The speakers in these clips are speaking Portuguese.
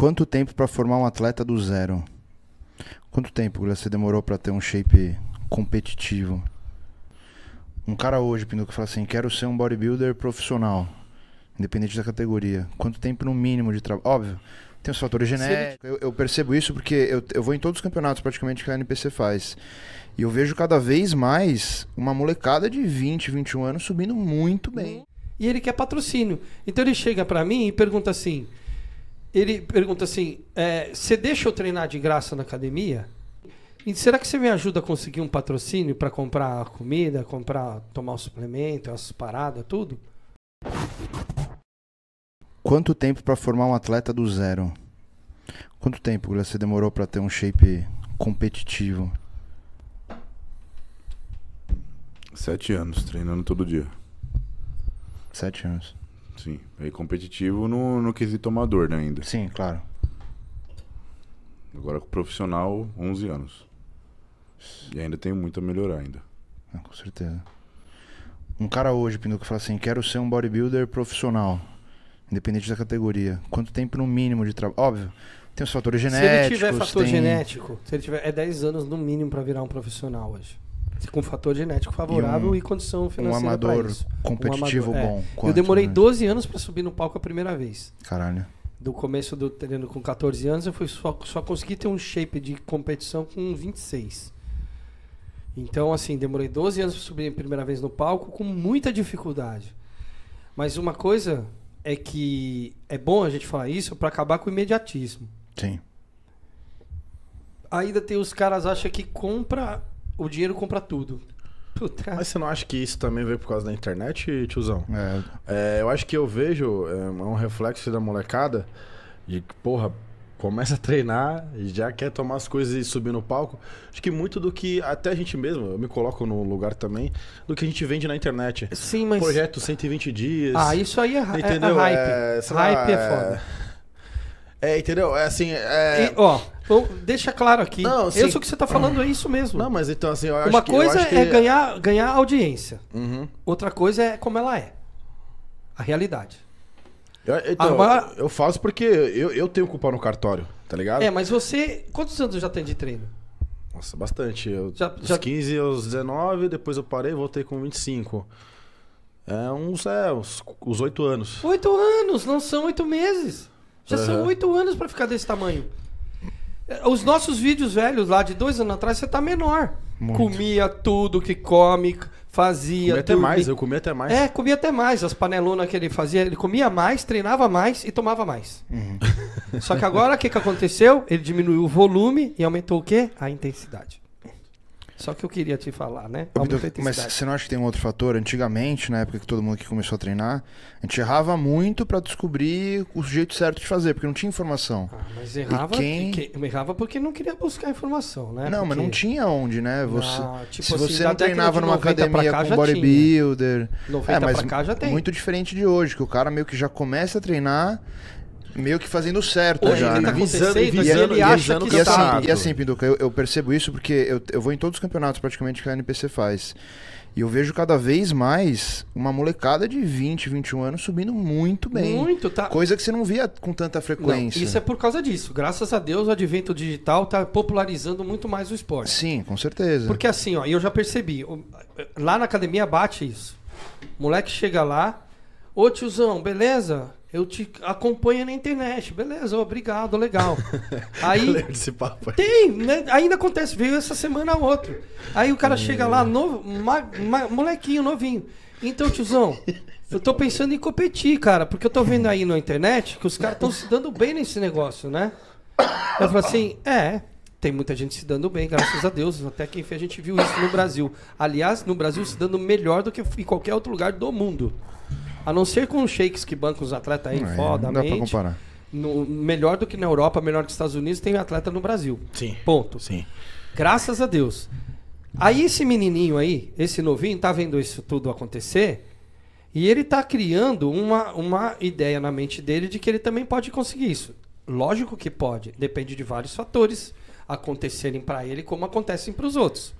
Quanto tempo para formar um atleta do zero? Quanto tempo você demorou para ter um shape competitivo? Um cara hoje, Pindu, que fala assim: quero ser um bodybuilder profissional, independente da categoria. Quanto tempo no mínimo de trabalho? Óbvio, tem os fatores genéticos. Eu, eu, percebo isso porque eu, eu vou em todos os campeonatos praticamente que a NPC faz. E eu vejo cada vez mais uma molecada de 20, 21 anos subindo muito bem. E ele quer patrocínio. Então ele chega para mim e pergunta assim: ele pergunta assim: é, você deixa eu treinar de graça na academia? E será que você me ajuda a conseguir um patrocínio para comprar comida, comprar, tomar o um suplemento, as paradas, tudo? Quanto tempo para formar um atleta do zero? Quanto tempo você demorou para ter um shape competitivo? Sete anos, treinando todo dia. Sete anos. Sim. E é competitivo no, no quesito amador né, ainda. Sim, claro. Agora com profissional, 11 anos. E ainda tem muito a melhorar ainda. Ah, com certeza. Um cara hoje, Pinduca, fala assim, quero ser um bodybuilder profissional, independente da categoria. Quanto tempo no mínimo de trabalho? Óbvio, tem os fatores genéticos. Se ele tiver fator tem... genético, se ele tiver, é 10 anos no mínimo para virar um profissional hoje com fator genético favorável e, um, e condição financeira. Um amador competitivo um amador, bom. É. Quanto, eu demorei né? 12 anos para subir no palco a primeira vez. Caralho. Do começo do treino com 14 anos, eu fui só, só consegui ter um shape de competição com 26. Então, assim, demorei 12 anos para subir a primeira vez no palco com muita dificuldade. Mas uma coisa é que é bom a gente falar isso para acabar com o imediatismo. Sim. Ainda tem os caras acham que compra o dinheiro compra tudo. Puta. Mas você não acha que isso também veio por causa da internet, tiozão? É. é eu acho que eu vejo é, um reflexo da molecada de que, porra, começa a treinar e já quer tomar as coisas e subir no palco. Acho que muito do que até a gente mesmo, eu me coloco no lugar também, do que a gente vende na internet. Sim, mas. Projeto 120 dias. Ah, isso aí é, é entendeu? é, é hype. É, lá, hype é, é foda. É, entendeu? É assim. É... E, ó, deixa claro aqui. Não, assim, isso que você tá falando é isso mesmo. Não, mas então assim, Uma que, coisa é que... é ganhar, ganhar audiência. Uhum. Outra coisa é como ela é. A realidade. Eu, então, Agora... eu faço porque eu, eu tenho culpa no cartório, tá ligado? É, mas você. Quantos anos já tem de treino? Nossa, bastante. Eu, já, dos já... 15 aos 19, depois eu parei voltei com 25. É uns, é, uns, uns 8 anos. 8 anos, não são 8 meses. Já uhum. são oito anos para ficar desse tamanho. Os nossos vídeos velhos lá de dois anos atrás, você tá menor. Muito. Comia tudo que come, fazia. Comia até dormia. mais, eu comia até mais. É, comia até mais. As panelonas que ele fazia, ele comia mais, treinava mais e tomava mais. Uhum. Só que agora o que, que aconteceu? Ele diminuiu o volume e aumentou o quê? A intensidade. Só que eu queria te falar, né? mas você não acha que tem um outro fator? Antigamente, na época que todo mundo que começou a treinar, a gente errava muito para descobrir o jeito certo de fazer, porque não tinha informação. Ah, mas errava, quem... que, que, errava porque não queria buscar informação, né? Não, porque... mas não tinha onde, né? Ah, você, ah, tipo se assim, você não treinava numa academia cá, com bodybuilder. é, mas cá já tem. Muito diferente de hoje, que o cara meio que já começa a treinar meio que fazendo certo Hoje, já, ele né? tá, tá visando, e, visando, e ele acha que e tá assim, E assim, Pinduca, eu, eu percebo isso porque eu, eu vou em todos os campeonatos praticamente que a NPC faz. E eu vejo cada vez mais uma molecada de 20, 21 anos subindo muito bem. Muito, tá. Coisa que você não via com tanta frequência. Não, isso é por causa disso. Graças a Deus, o advento digital está popularizando muito mais o esporte. Sim, com certeza. Porque assim, ó, eu já percebi. Lá na academia bate isso. O moleque chega lá. Ô tiozão, beleza? Eu te acompanho na internet. Beleza, obrigado, legal. Aí. desse papo aí. Tem, né? Ainda acontece, veio essa semana outro. Aí o cara chega lá, é. novo, ma, ma, molequinho, novinho. Então, tiozão, eu tô pensando em competir, cara, porque eu tô vendo aí na internet que os caras estão se dando bem nesse negócio, né? Eu falo assim, é, tem muita gente se dando bem, graças a Deus. Até quem fez a gente viu isso no Brasil. Aliás, no Brasil se dando melhor do que em qualquer outro lugar do mundo. A não ser com os shakes que bancam os atletas aí, não, foda, Não dá pra comparar. No, melhor do que na Europa, melhor do que nos Estados Unidos, tem atleta no Brasil. Sim. Ponto. Sim. Graças a Deus. Aí esse menininho aí, esse novinho, tá vendo isso tudo acontecer e ele tá criando uma, uma ideia na mente dele de que ele também pode conseguir isso. Lógico que pode, depende de vários fatores acontecerem para ele como acontecem para os outros.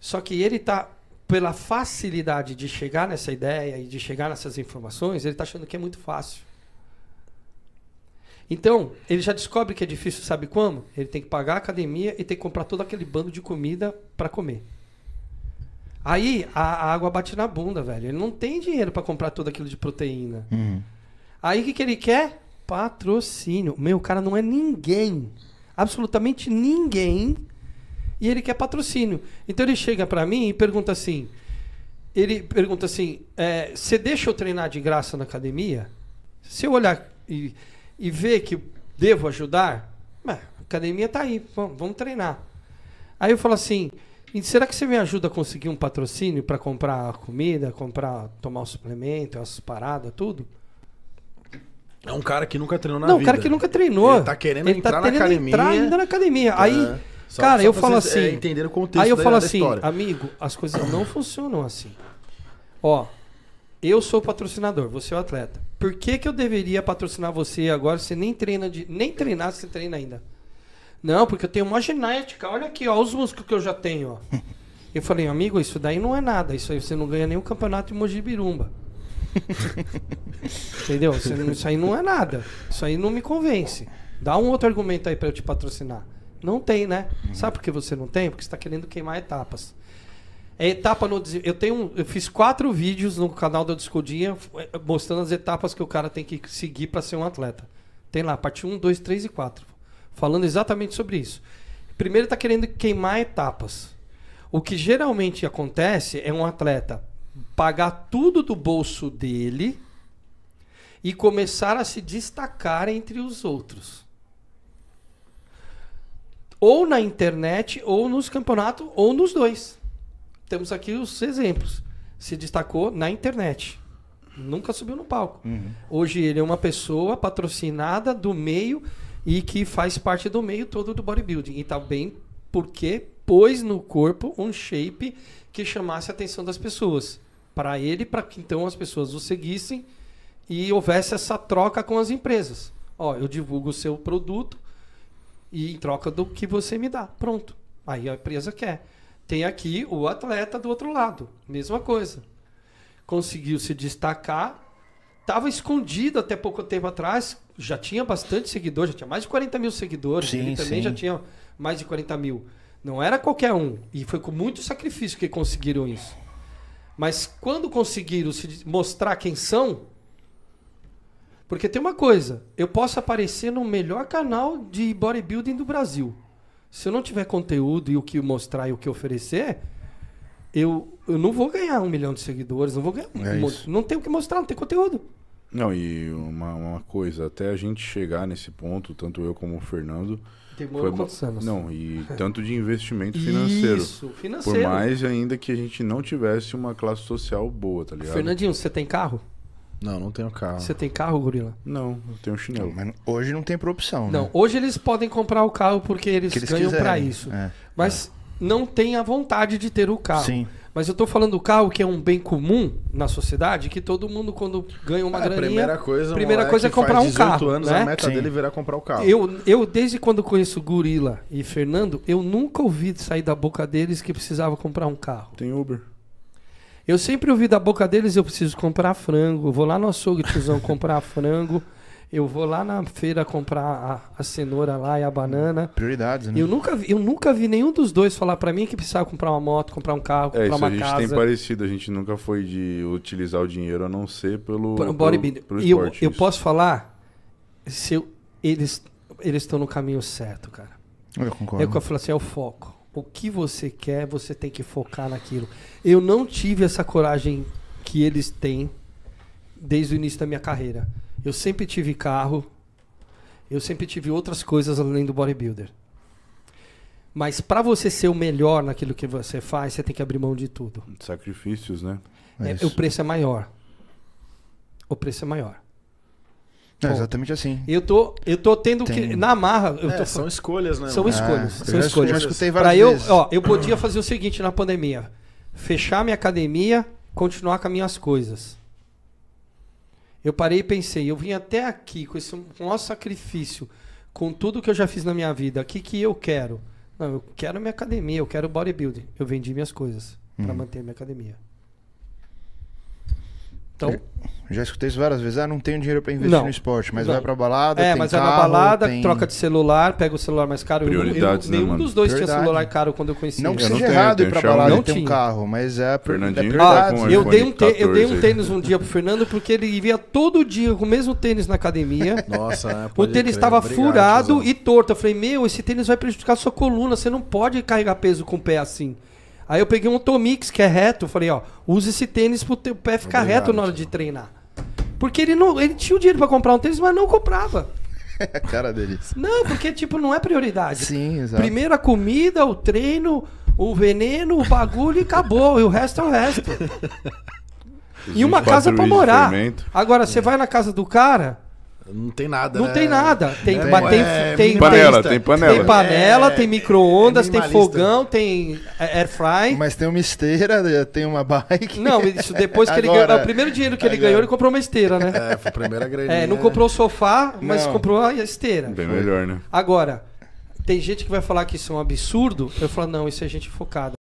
Só que ele tá pela facilidade de chegar nessa ideia e de chegar nessas informações, ele está achando que é muito fácil. Então, ele já descobre que é difícil, sabe como? Ele tem que pagar a academia e tem que comprar todo aquele bando de comida para comer. Aí a, a, água bate na bunda, velho. Ele não tem dinheiro para comprar tudo aquilo de proteína. Uhum. Aí o que, que ele quer? Patrocínio. Meu, o cara não é ninguém. Absolutamente ninguém e ele quer patrocínio. Então ele chega para mim e pergunta assim: ele pergunta assim, é, você é, deixa eu treinar de graça na academia? Se eu olhar e, e ver que devo ajudar, a academia está aí, vamos, vamos treinar. Aí eu falo assim, será que você me ajuda a conseguir um patrocínio para comprar comida, comprar, tomar o suplemento, essas paradas, tudo? É um cara que nunca treinou na Não, vida. Não, um cara que nunca treinou. Ele tá querendo ele tá entrar tá na academia. Entrar ainda na academia. É. Aí só, Cara, só eu falo é, assim. É, entender o contexto aí eu da, falo assim, amigo, as coisas não funcionam assim. Ó, eu sou o patrocinador, você é o atleta. Por que, que eu deveria patrocinar você agora? Você nem treina de, nem treinar, você treina ainda. Não, porque eu tenho uma genética. Olha aqui, ó, os músculos que eu já tenho, ó. Eu falei, amigo, isso daí não é nada. Isso aí você não ganha nenhum campeonato em Mojibirumba. Entendeu? isso aí não é nada. Isso aí não me convence. Dá um outro argumento aí para eu te patrocinar. Não tem, né? Uhum. Sabe por que você não tem? Porque você está querendo queimar etapas. É etapa no eu tenho eu fiz quatro vídeos no canal da Discodinha é, mostrando as etapas que o cara tem que seguir para ser um atleta. Tem lá parte 1, 2, 3 e 4, falando exatamente sobre isso. Primeiro está querendo queimar etapas. O que geralmente acontece é um atleta pagar tudo do bolso dele e começar a se destacar entre os outros ou na internet, ou nos campeonatos, ou nos dois. Temos aqui os exemplos. Se destacou na internet. Nunca subiu no palco. Uhum. Hoje ele é uma pessoa patrocinada do meio e que faz parte do meio todo do bodybuilding. E tá bem porque pôs no corpo um shape que chamasse a atenção das pessoas. Para ele, para que então as pessoas o seguissem e houvesse essa troca com as empresas. Ó, eu divulgo o seu produto, e em troca do que você me dá. Pronto. Aí a empresa quer. Tem aqui o atleta do outro lado, mesma coisa. Conseguiu se destacar, estava escondido até pouco tempo atrás, já tinha bastante seguidor, já tinha mais de 40 mil seguidores, sim, ele também sim. já tinha mais de 40 mil. Não era qualquer um, e foi com muito sacrifício que conseguiram isso. Mas quando conseguiram se mostrar quem são, porque tem uma coisa, eu posso aparecer no melhor canal de bodybuilding do Brasil. Se eu não tiver conteúdo e o que mostrar e o que oferecer, eu, eu não vou ganhar um milhão de seguidores, não vou ganhar. É um, não tem o que mostrar, não tem conteúdo. Não, e uma, uma, coisa, até a gente chegar nesse ponto, tanto eu como o Fernando. Demorou foi, quantos anos? Não, e tanto de investimento financeiro. Isso, financeiro. Por mais ainda que a gente não tivesse uma classe social boa, tá ligado? Fernandinho, você tem carro? Não, não tenho carro. Você tem carro, gorila? Não, eu tenho chinelo. mas hoje não tem por opção, né? Não, hoje eles podem comprar o carro porque eles, eles ganham para isso. É, mas é. não tem a vontade de ter o carro. Sim. Mas eu tô falando do carro que é um bem comum na sociedade, que todo mundo quando ganha uma ah, graninha, primeira coisa, primeira coisa é comprar um carro, anos, né? A meta Sim. dele é virá comprar o um carro. Eu, eu desde quando conheço Gorila e Fernando, eu nunca ouvi sair da boca deles que precisava comprar um carro. Tem Uber. Eu sempre ouvi da boca deles, eu preciso comprar frango, eu vou lá no açougue, tiozão, comprar frango, eu vou lá na feira comprar a, a cenoura lá e a banana. Prioridades, né? Eu nunca, vi, eu nunca vi nenhum dos dois falar para mim que precisava comprar uma moto, comprar um carro, é, comprar é, isso, uma casa. a gente casa. tem parecido, a gente nunca foi de utilizar o dinheiro a não ser pelo, Por, bodybuilding. pelo, esporte. Eu, eu posso falar, se eu, eles eles estão no caminho certo, cara. Eu concordo. É o que eu falo assim, é o foco o que você quer, você tem que focar naquilo. Eu não tive essa coragem que eles têm desde o início da minha carreira. Eu sempre tive carro, eu sempre tive outras coisas além do bodybuilder. Mas para você ser o melhor naquilo que você faz, você tem que abrir mão de tudo. Sacrifícios, né? É, é o preço é maior. O preço é maior. É exatamente assim. Eu tô, eu tô tendo Tem... que. Na marra. É, tô... São escolhas, né? São escolhas. Ah, são eu escolhas. Já pra eu, vezes. ó, eu podia fazer o seguinte na pandemia: fechar minha academia, continuar com as minhas coisas. Eu parei e pensei, eu vim até aqui com esse nosso sacrifício, com tudo que eu já fiz na minha vida, o que, que eu quero? Não, eu quero minha academia, eu quero bodybuilding. Eu vendi minhas coisas hum. para manter minha academia. Então. Já escutei isso várias vezes. Ah, não tenho dinheiro para investir não, no esporte, mas não. vai pra balada. É, mas carro, vai pra balada, tem... troca de celular, pega o celular mais caro. Prioridades, eu, eu, né, nenhum mano? dos dois prioridade. tinha celular caro quando eu conheci. Não que seja errado ir pra balada não e ter um carro, mas é a é tá Ah, eu, dei um eu dei um tênis um dia pro Fernando porque ele via todo dia com o mesmo tênis na academia. Nossa, né? O tênis estava furado e torto. Eu falei, meu, esse tênis vai prejudicar a sua coluna, você não pode carregar peso com o pé assim. Aí eu peguei um Tomix, que é reto, falei, ó, usa esse tênis pro teu pé ficar Obrigado, reto na hora de treinar. Porque ele não, ele tinha o dinheiro para comprar um tênis, mas não comprava. cara delícia. Não, porque tipo, não é prioridade. Sim, exato. Primeiro a comida, o treino, o veneno, o bagulho e acabou. e o resto é o resto. e uma casa para morar. Agora, você é. vai na casa do cara, não tem nada. Não né? tem nada. Tem, é, mas tem, é, tem, panela, tem, panela. Tem panela, é, tem micro-ondas, é tem fogão, tem air fry. Mas tem uma esteira, tem uma bike. Não, isso depois que agora, ele ganhou. O primeiro dinheiro que agora. ele ganhou, ele comprou uma esteira, né? É, foi a primeira grande É, não comprou o sofá, mas não. comprou a esteira. Bem foi. melhor, né? Agora, tem gente que vai falar que isso é um absurdo. Eu falo, não, isso é gente focada.